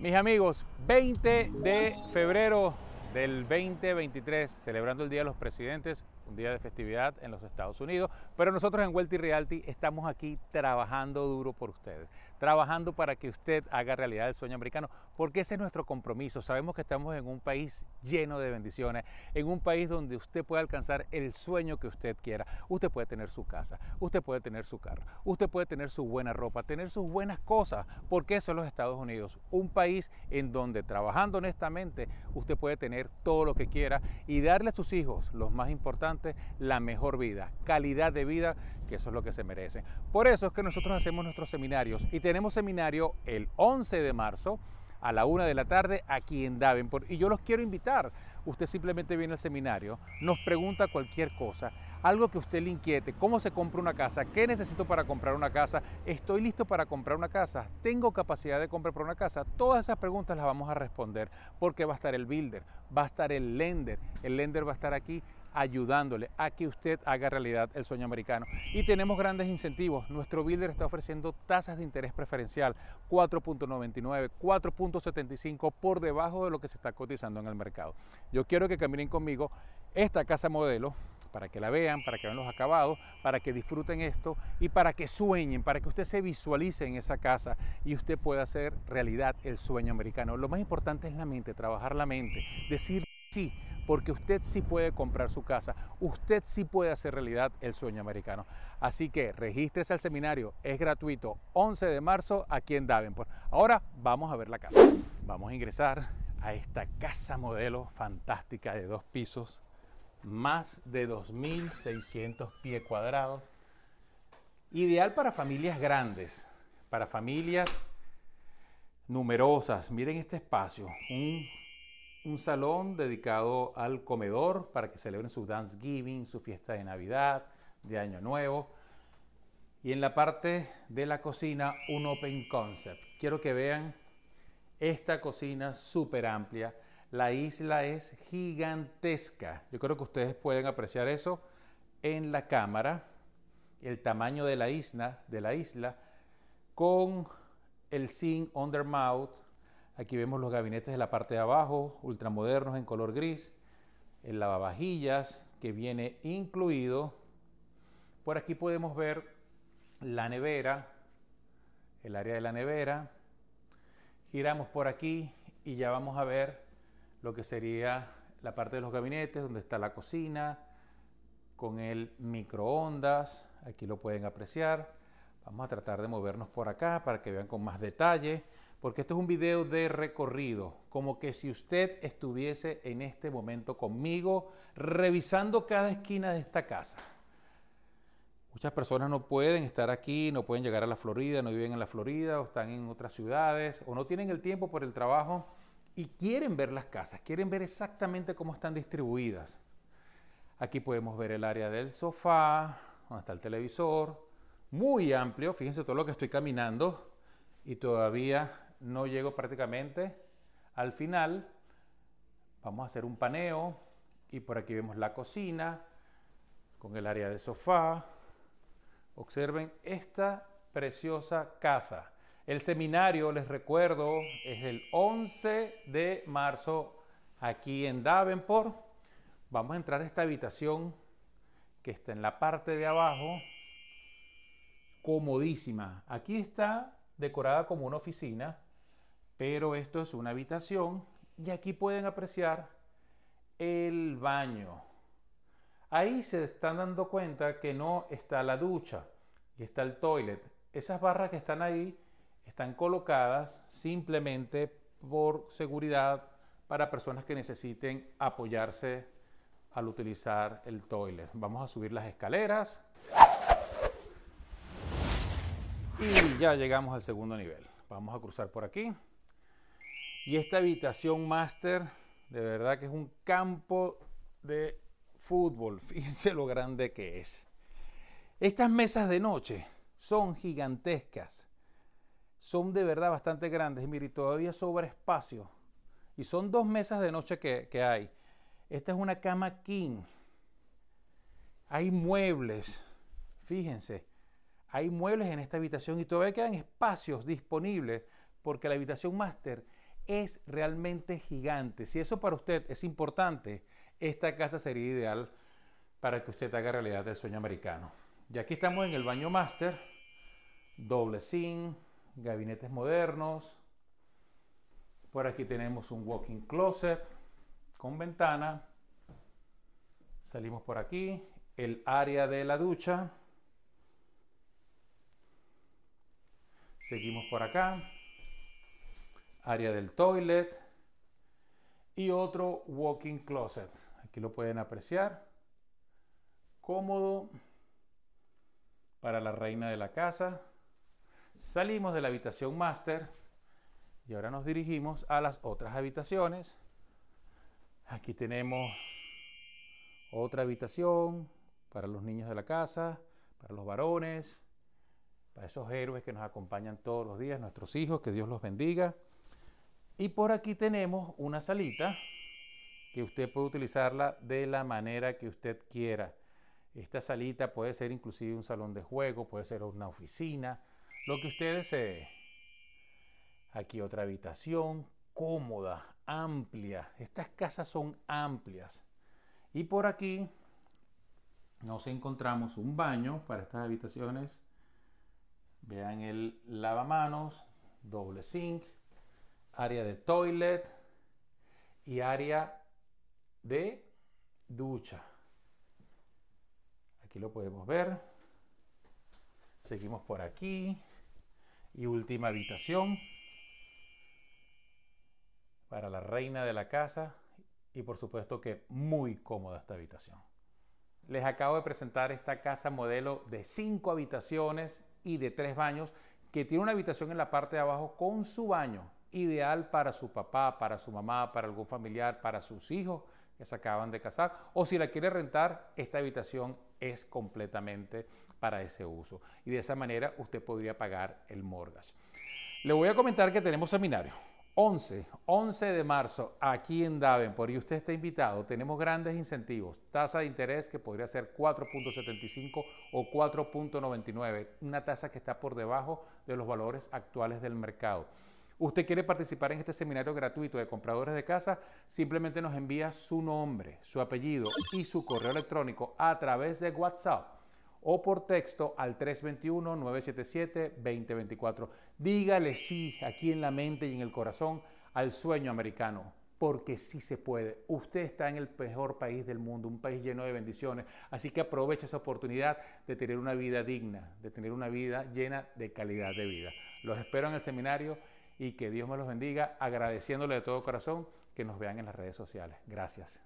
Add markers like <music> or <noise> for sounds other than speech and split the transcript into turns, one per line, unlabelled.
Mis amigos, 20 de febrero del 2023, celebrando el Día de los Presidentes, un día de festividad en los Estados Unidos, pero nosotros en Wealthy Realty estamos aquí trabajando duro por ustedes, trabajando para que usted haga realidad el sueño americano, porque ese es nuestro compromiso. Sabemos que estamos en un país lleno de bendiciones, en un país donde usted puede alcanzar el sueño que usted quiera. Usted puede tener su casa, usted puede tener su carro, usted puede tener su buena ropa, tener sus buenas cosas, porque eso es los Estados Unidos, un país en donde trabajando honestamente usted puede tener todo lo que quiera y darle a sus hijos los más importantes la mejor vida, calidad de vida, que eso es lo que se merece, Por eso es que nosotros hacemos nuestros seminarios y tenemos seminario el 11 de marzo a la una de la tarde aquí en Davenport. Y yo los quiero invitar. Usted simplemente viene al seminario, nos pregunta cualquier cosa, algo que usted le inquiete, cómo se compra una casa, qué necesito para comprar una casa, estoy listo para comprar una casa, tengo capacidad de comprar para una casa. Todas esas preguntas las vamos a responder porque va a estar el builder, va a estar el lender, el lender va a estar aquí ayudándole a que usted haga realidad el sueño americano. Y tenemos grandes incentivos. Nuestro builder está ofreciendo tasas de interés preferencial 4.99, 4.75 por debajo de lo que se está cotizando en el mercado. Yo quiero que caminen conmigo esta casa modelo para que la vean, para que vean los acabados, para que disfruten esto y para que sueñen, para que usted se visualice en esa casa y usted pueda hacer realidad el sueño americano. Lo más importante es la mente, trabajar la mente, decir sí, porque usted sí puede comprar su casa, usted sí puede hacer realidad el sueño americano. Así que regístrese al seminario, es gratuito, 11 de marzo aquí en Davenport. Ahora vamos a ver la casa. Vamos a ingresar a esta casa modelo fantástica de dos pisos, más de 2.600 pies cuadrados, ideal para familias grandes, para familias numerosas. Miren este espacio, un un salón dedicado al comedor para que celebren su Thanksgiving, su fiesta de Navidad, de Año Nuevo. Y en la parte de la cocina, un open concept. Quiero que vean esta cocina súper amplia. La isla es gigantesca. Yo creo que ustedes pueden apreciar eso en la cámara. El tamaño de la isla, de la isla con el zinc undermount, Aquí vemos los gabinetes de la parte de abajo, ultramodernos en color gris, el lavavajillas que viene incluido. Por aquí podemos ver la nevera, el área de la nevera. Giramos por aquí y ya vamos a ver lo que sería la parte de los gabinetes, donde está la cocina, con el microondas, aquí lo pueden apreciar. Vamos a tratar de movernos por acá para que vean con más detalle porque esto es un video de recorrido, como que si usted estuviese en este momento conmigo revisando cada esquina de esta casa. Muchas personas no pueden estar aquí, no pueden llegar a la Florida, no viven en la Florida, o están en otras ciudades, o no tienen el tiempo por el trabajo y quieren ver las casas, quieren ver exactamente cómo están distribuidas. Aquí podemos ver el área del sofá, donde está el televisor, muy amplio, fíjense todo lo que estoy caminando y todavía no llego prácticamente al final. Vamos a hacer un paneo y por aquí vemos la cocina con el área de sofá. Observen esta preciosa casa. El seminario, les recuerdo, es el 11 de marzo aquí en Davenport. Vamos a entrar a esta habitación que está en la parte de abajo, comodísima. Aquí está decorada como una oficina, pero esto es una habitación y aquí pueden apreciar el baño. Ahí se están dando cuenta que no está la ducha y está el toilet. Esas barras que están ahí están colocadas simplemente por seguridad para personas que necesiten apoyarse al utilizar el toilet. Vamos a subir las escaleras. Y ya llegamos al segundo nivel. Vamos a cruzar por aquí. Y esta habitación máster, de verdad que es un campo de fútbol. <laughs> Fíjense lo grande que es. Estas mesas de noche son gigantescas. Son de verdad bastante grandes. Y todavía sobra espacio. Y son dos mesas de noche que, que hay. Esta es una cama king. Hay muebles. Fíjense. Hay muebles en esta habitación y todavía quedan espacios disponibles porque la habitación máster es realmente gigante. Si eso para usted es importante, esta casa sería ideal para que usted haga realidad el sueño americano. Y aquí estamos en el baño master, doble zinc, gabinetes modernos. Por aquí tenemos un walk-in closet con ventana. Salimos por aquí, el área de la ducha. Seguimos por acá área del toilet y otro walking closet. Aquí lo pueden apreciar. Cómodo para la reina de la casa. Salimos de la habitación master y ahora nos dirigimos a las otras habitaciones. Aquí tenemos otra habitación para los niños de la casa, para los varones, para esos héroes que nos acompañan todos los días, nuestros hijos, que Dios los bendiga. Y por aquí tenemos una salita que usted puede utilizarla de la manera que usted quiera. Esta salita puede ser inclusive un salón de juego, puede ser una oficina, lo que usted desee. Aquí otra habitación cómoda, amplia. Estas casas son amplias. Y por aquí nos encontramos un baño para estas habitaciones. Vean el lavamanos, doble sink área de toilet y área de ducha. Aquí lo podemos ver. Seguimos por aquí. Y última habitación para la reina de la casa. Y por supuesto que muy cómoda esta habitación. Les acabo de presentar esta casa modelo de cinco habitaciones y de tres baños que tiene una habitación en la parte de abajo con su baño ideal para su papá, para su mamá, para algún familiar, para sus hijos que se acaban de casar. O si la quiere rentar, esta habitación es completamente para ese uso. Y de esa manera usted podría pagar el mortgage. Le voy a comentar que tenemos seminario. 11, 11 de marzo, aquí en Davenport, y usted está invitado. Tenemos grandes incentivos. Tasa de interés que podría ser 4.75 o 4.99, una tasa que está por debajo de los valores actuales del mercado. Usted quiere participar en este seminario gratuito de compradores de casa, simplemente nos envía su nombre, su apellido y su correo electrónico a través de WhatsApp o por texto al 321-977-2024. Dígale sí aquí en la mente y en el corazón al sueño americano, porque sí se puede. Usted está en el mejor país del mundo, un país lleno de bendiciones, así que aproveche esa oportunidad de tener una vida digna, de tener una vida llena de calidad de vida. Los espero en el seminario y que Dios me los bendiga, agradeciéndole de todo corazón que nos vean en las redes sociales. Gracias.